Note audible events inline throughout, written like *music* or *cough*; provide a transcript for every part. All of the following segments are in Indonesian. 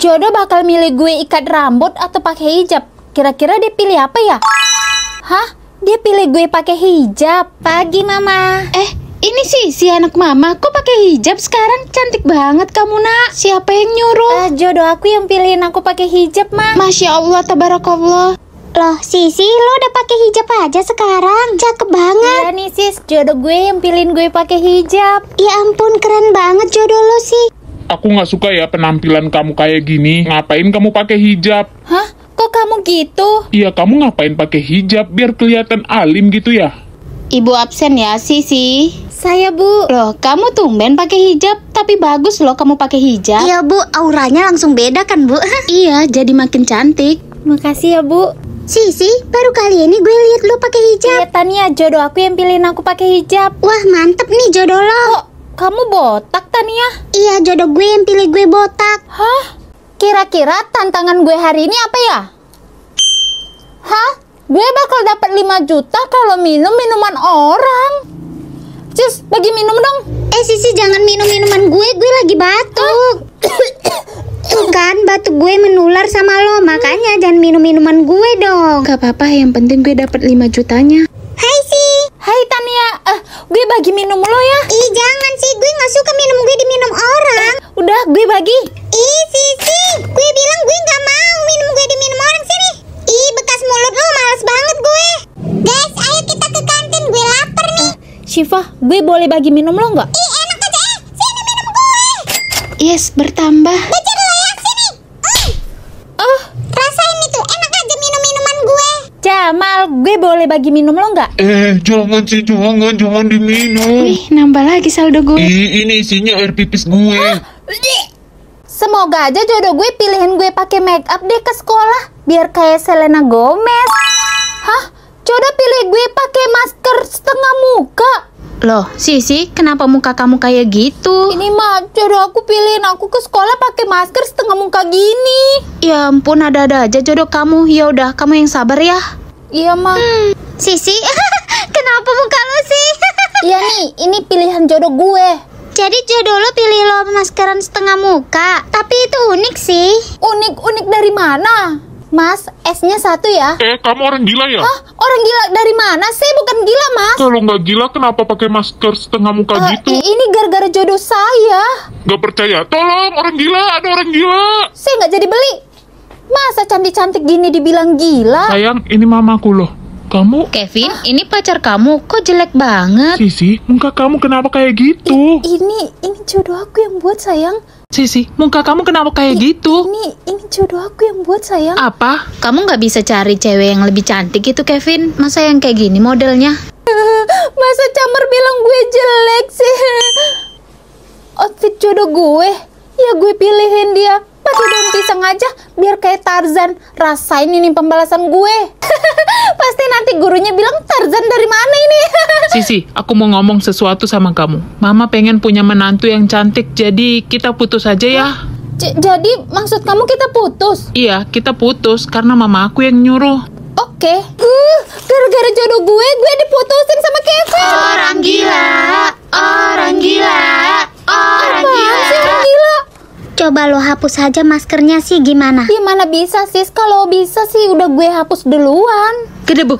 Jodoh bakal milih gue ikat rambut atau pakai hijab. Kira-kira dia pilih apa ya? Hah? Dia pilih gue pakai hijab. Pagi, Mama. Eh, ini sih si anak Mama. Kok pakai hijab sekarang? Cantik banget kamu, Nak. Siapa yang nyuruh? Uh, jodoh aku yang pilihin aku pakai hijab, Ma. Masya Allah, tabarakallah. Loh, Sisi, lo udah pakai hijab aja sekarang. Cakep banget. Iya nih, Sis. Jodoh gue yang pilihin gue pakai hijab. Ya ampun, keren banget jodoh lo sih aku nggak suka ya penampilan kamu kayak gini. Ngapain kamu pakai hijab? Hah? Kok kamu gitu? Iya, kamu ngapain pakai hijab biar kelihatan alim gitu ya? Ibu absen ya, Sisi. Saya, Bu. Loh, kamu tumben pakai hijab, tapi bagus loh kamu pakai hijab. Iya, Bu. Auranya langsung beda kan, Bu? *laughs* iya, jadi makin cantik. Makasih ya, Bu. Sisi, baru kali ini gue lihat lu pakai hijab. Iya, Tania, jodoh aku yang pilihin aku pakai hijab. Wah, mantep nih jodoh lo. Oh, kamu botak, Tania? Iya, jodoh gue yang pilih gue botak. Hah? Kira-kira tantangan gue hari ini apa ya? Hah? Gue bakal dapat 5 juta kalau minum minuman orang. Cus, bagi minum dong. Eh, Sisi, jangan minum minuman gue. Gue lagi batuk. Tuh kan, batuk gue menular sama lo. Makanya jangan minum minuman gue dong. Gak apa-apa, yang penting gue dapat 5 jutanya. Hai Tania, uh, gue bagi minum lo ya Ih jangan sih, gue gak suka minum gue diminum orang uh, Udah, gue bagi Ih Sisi, gue bilang gue gak mau minum gue diminum orang sini Ih bekas mulut lo males banget gue Guys, ayo kita ke kantin, gue lapar nih uh, Syifa, gue boleh bagi minum lo gak? Ih enak aja, eh. sini minum gue Yes, bertambah Baca Jamal, gue boleh bagi minum lo nggak? Eh, jangan sih, jangan, jangan diminum. Wih, nambah lagi saldo gue. Ih, ini isinya air pipis gue. Hah? Semoga aja jodoh gue pilihin gue pakai make up deh ke sekolah, biar kayak Selena Gomez. Hah? Jodoh pilih gue pakai masker setengah muka. Loh, Sisi, kenapa muka kamu kayak gitu? Ini mah jodoh aku pilihin aku ke sekolah pakai masker setengah muka gini. Ya ampun, ada-ada aja jodoh kamu. Ya udah, kamu yang sabar ya. Iya, Ma. Hmm, Sisi, *laughs* kenapa muka lu sih? *laughs* iya nih, ini pilihan jodoh gue. Jadi jodoh lo pilih lo maskeran setengah muka. Tapi itu unik sih. Unik-unik dari mana? Mas, S-nya satu ya. Eh, kamu orang gila ya? Hah? Orang gila dari mana sih? Bukan gila, Mas. Kalau nggak gila, kenapa pakai masker setengah muka uh, gitu? Ini gara-gara jodoh saya. Nggak percaya? Tolong, orang gila. Ada orang gila. Saya nggak jadi beli. Masa cantik-cantik gini dibilang gila? Sayang, ini mamaku loh. Kamu? Kevin, ah. ini pacar kamu. Kok jelek banget? Sisi, muka kamu kenapa kayak gitu? I ini, ini jodoh aku yang buat sayang. Sisi, muka kamu kenapa kayak I gitu? Ini, ini jodoh aku yang buat sayang. Apa? Kamu nggak bisa cari cewek yang lebih cantik gitu, Kevin? Masa yang kayak gini modelnya? *laughs* Masa Camer bilang gue jelek sih? *laughs* Outfit jodoh gue? Ya gue pilihin dia pakai daun pisang aja biar kayak Tarzan. Rasain ini pembalasan gue. *laughs* Pasti nanti gurunya bilang Tarzan dari mana ini? *laughs* Sisi, aku mau ngomong sesuatu sama kamu. Mama pengen punya menantu yang cantik, jadi kita putus aja ya. J jadi maksud kamu kita putus? Iya, kita putus karena mama aku yang nyuruh. Oke. Okay. Uh, gara-gara jodoh gue, gue diputusin sama Kevin. Orang gila. Oh. coba lo hapus aja maskernya sih gimana? Gimana bisa sih kalau bisa sih udah gue hapus duluan. Gede bu.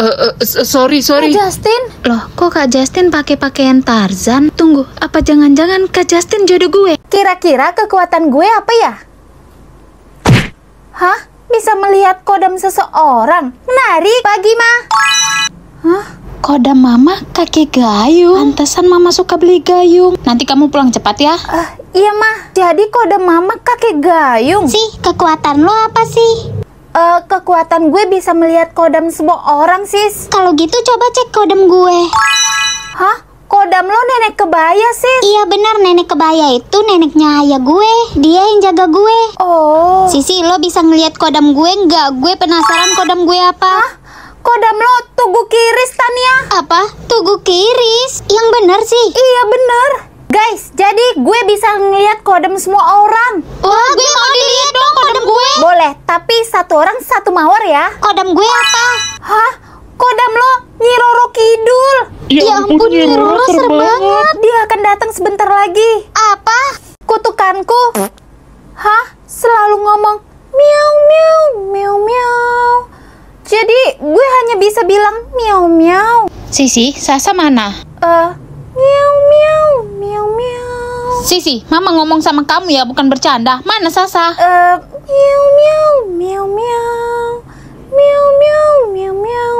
Uh, uh, sorry sorry. Kak Justin. Loh, kok Kak Justin pakai pakaian Tarzan? Tunggu, apa jangan-jangan Kak Justin jodoh gue? Kira-kira kekuatan gue apa ya? Hah? Bisa melihat kodam seseorang? Menarik, Pak Gima. Hah? kodam mama kaki gayung. Pantesan mama suka beli gayung. Nanti kamu pulang cepat ya. Uh, iya mah. Jadi kodam mama kaki gayung. Sih, kekuatan lo apa sih? uh, kekuatan gue bisa melihat kodam semua orang, sis. Kalau gitu coba cek kodam gue. Hah? Kodam lo nenek kebaya, sis? Iya benar, nenek kebaya itu neneknya ayah gue. Dia yang jaga gue. Oh. Sisi, lo bisa ngelihat kodam gue nggak? Gue penasaran kodam gue apa. Hah? kodam lo Tugu Kiris Tania Apa? Tugu Kiris? Yang benar sih Iya benar. Guys, jadi gue bisa ngeliat kodam semua orang Wah, oh, Wah gue mau dilihat dong kodam gue Boleh, tapi satu orang satu mawar ya Kodam gue apa? Hah? Kodam lo Nyiroro Kidul Ya, ya ampun, Nyiroro serem banget. banget Dia akan datang sebentar lagi Apa? Kutukanku Hah? Selalu ngomong Miau miau bisa bilang miau miau. Sisi, Sasa mana? Eh, uh, miau miau, miau miau. Sisi, Mama ngomong sama kamu ya, bukan bercanda. Mana Sasa? Eh, uh, miau miau, miau miau. Miau miau, miau miau.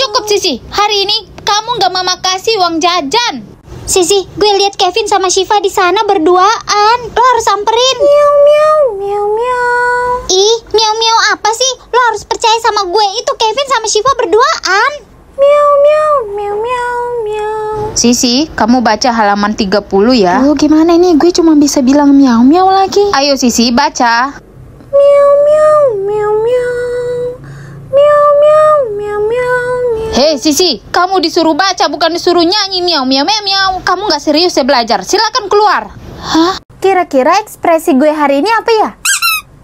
Cukup Sisi, hari ini kamu nggak mama kasih uang jajan. Sisi, gue lihat Kevin sama Shiva di sana berduaan. Lo harus samperin. Miau miau miau miau. Ih, miau miau apa sih? Lo harus percaya sama gue. Itu Kevin sama Shiva berduaan. Miau miau miau miau miau. Sisi, kamu baca halaman 30 ya. Lo gimana ini? Gue cuma bisa bilang miau miau lagi. Ayo Sisi, baca. Miau miau miau miau. Hei Sisi, kamu disuruh baca bukan disuruh nyanyi miau miau miau miau. Kamu nggak serius ya belajar. Silakan keluar. Hah? Kira-kira ekspresi gue hari ini apa ya?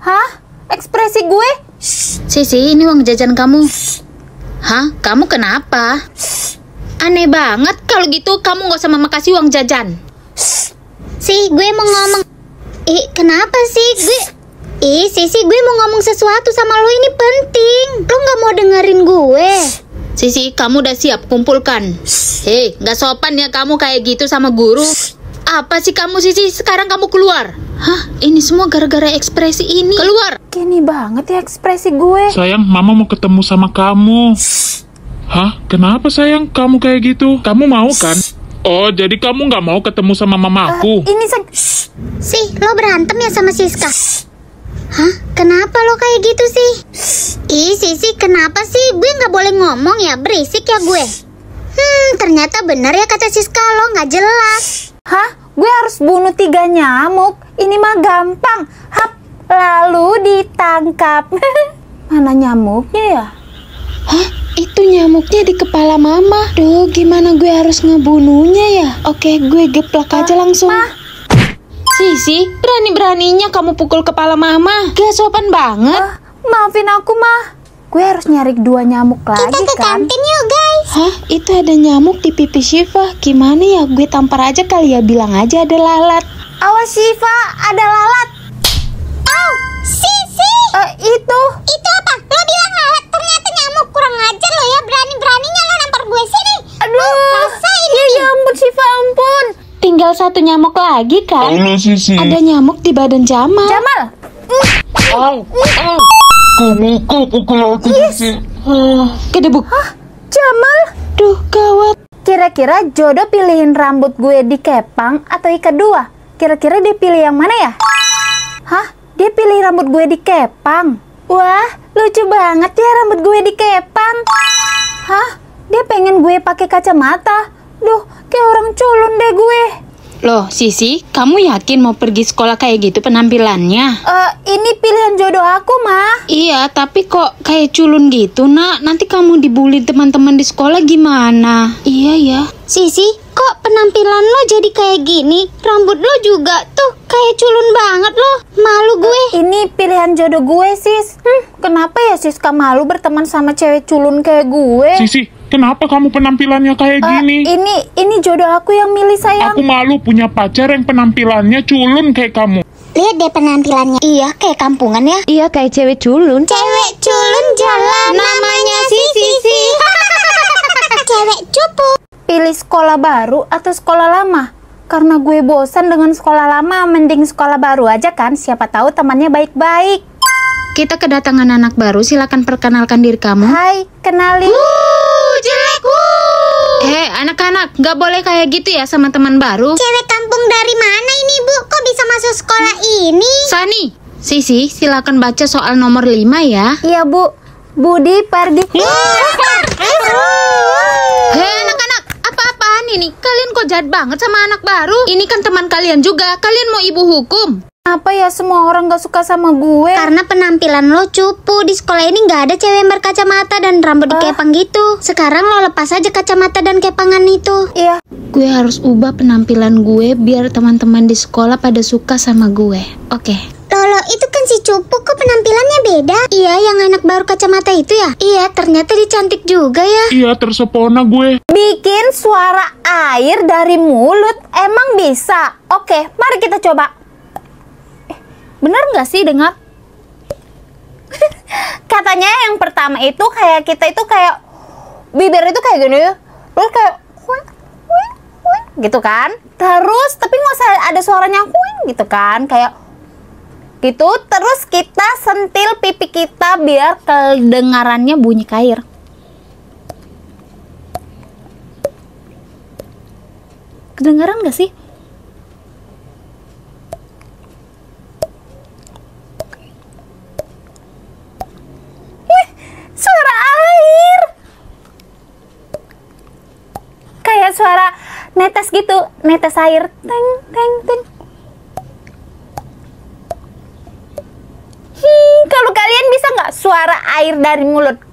Hah? Ekspresi gue? Shh, Sisi, ini uang jajan kamu. Shh. Hah? Kamu kenapa? Shh. Aneh banget kalau gitu kamu nggak sama makasih uang jajan. Shh. gue mau ngomong. Eh, kenapa sih? Gue Ih, Sisi, gue mau ngomong sesuatu sama lo ini penting. Lo nggak mau dengerin gue. Sisi, kamu udah siap kumpulkan. Hei, nggak sopan ya kamu kayak gitu sama guru. Apa sih kamu, Sisi? Sekarang kamu keluar. Hah, ini semua gara-gara ekspresi ini. Keluar! Kini banget ya ekspresi gue. Sayang, mama mau ketemu sama kamu. Hah, kenapa sayang kamu kayak gitu? Kamu mau kan? Oh, jadi kamu nggak mau ketemu sama mama eh, aku? Uh, ini sih, Sih, lo berantem ya sama Siska? Hah, kenapa lo kayak gitu sih? Ih, Sisi, kenapa sih? Gue nggak boleh ngomong ya, berisik ya gue. Hmm, ternyata benar ya kata Siska lo nggak jelas. Hah? Gue harus bunuh tiga nyamuk? Ini mah gampang. Hap, lalu ditangkap. *laughs* Mana nyamuknya ya? Hah? Itu nyamuknya di kepala mama. Duh, gimana gue harus ngebunuhnya ya? Oke, gue geplak aja langsung. Ma. Sisi, berani-beraninya kamu pukul kepala mama. Gak sopan banget. Uh. Maafin aku mah. Gue harus nyari dua nyamuk lagi kan. Kita ke kantin yuk guys. Hah? Itu ada nyamuk di pipi Shiva. Gimana ya? Gue tampar aja kali ya. Bilang aja ada lalat. Awas Shiva, ada lalat. Oh, si si. Uh, itu. Itu apa? Lo bilang lalat, ternyata nyamuk. Kurang ajar lo ya. Berani-beraninya lo nampar gue sini. Aduh. ini? Ya, ya ampun Shiva, ampun. Tinggal satu nyamuk lagi kan? Halo, Sisi. Ada nyamuk di badan Jamal. Jamal. Oh, oh. Yes. Ah. Kedebuk. Hah? Jamal? Duh, gawat. Kira-kira jodoh pilihin rambut gue di kepang atau ikat dua? Kira-kira dia pilih yang mana ya? Hah? Dia pilih rambut gue di kepang. Wah, lucu banget ya rambut gue di kepang. Hah? Dia pengen gue pakai kacamata. Duh, kayak orang culun deh gue. Loh, Sisi, kamu yakin mau pergi sekolah kayak gitu penampilannya? Eh, uh, ini pilihan jodoh aku, Ma. Iya, tapi kok kayak culun gitu, Nak? Nanti kamu dibully teman-teman di sekolah gimana? Iya ya. Sisi, kok penampilan lo jadi kayak gini? Rambut lo juga tuh kayak culun banget lo. Malu gue. Uh, ini pilihan jodoh gue, Sis. Hmm, kenapa ya Siska malu berteman sama cewek culun kayak gue? Sisi, Kenapa kamu penampilannya kayak uh, gini? Ini ini jodoh aku yang milih sayang. Aku malu punya pacar yang penampilannya culun kayak kamu. Lihat deh penampilannya. Iya, kayak kampungan ya. Iya, kayak cewek culun. Cewek culun jalan namanya si Sisi. *laughs* cewek cupu. Pilih sekolah baru atau sekolah lama? Karena gue bosan dengan sekolah lama, mending sekolah baru aja kan. Siapa tahu temannya baik-baik. Kita kedatangan anak baru, silakan perkenalkan diri kamu. Hai, kenalin. Hei anak-anak, nggak boleh kayak gitu ya sama teman baru. Cewek kampung dari mana ini, Bu? Kok bisa masuk sekolah ini? Sani, Sisi, silakan baca soal nomor 5 ya. Iya, Bu. Budi Pardi. Hei, anak-anak, apa-apaan ini? Kalian kok jahat banget sama anak baru? Ini kan teman kalian juga. Kalian mau ibu hukum? Apa ya semua orang gak suka sama gue? Karena penampilan lo cupu Di sekolah ini gak ada cewek yang berkacamata dan rambut uh. dikepang gitu Sekarang lo lepas aja kacamata dan kepangan itu Iya Gue harus ubah penampilan gue biar teman-teman di sekolah pada suka sama gue Oke okay. Lolo itu kan si cupu kok penampilannya beda Iya yang anak baru kacamata itu ya Iya ternyata dicantik juga ya Iya tersepona gue Bikin suara air dari mulut emang bisa Oke mari kita coba Benar nggak sih dengar? *laughs* Katanya yang pertama itu kayak kita itu kayak bibir itu kayak gini, terus kayak kuing, kuing, gitu kan. Terus tapi nggak usah ada suaranya kuing gitu kan, kayak gitu. Terus kita sentil pipi kita biar kedengarannya bunyi kair. Kedengaran gak sih? netes gitu netes air teng teng teng hmm, kalau kalian bisa nggak suara air dari mulut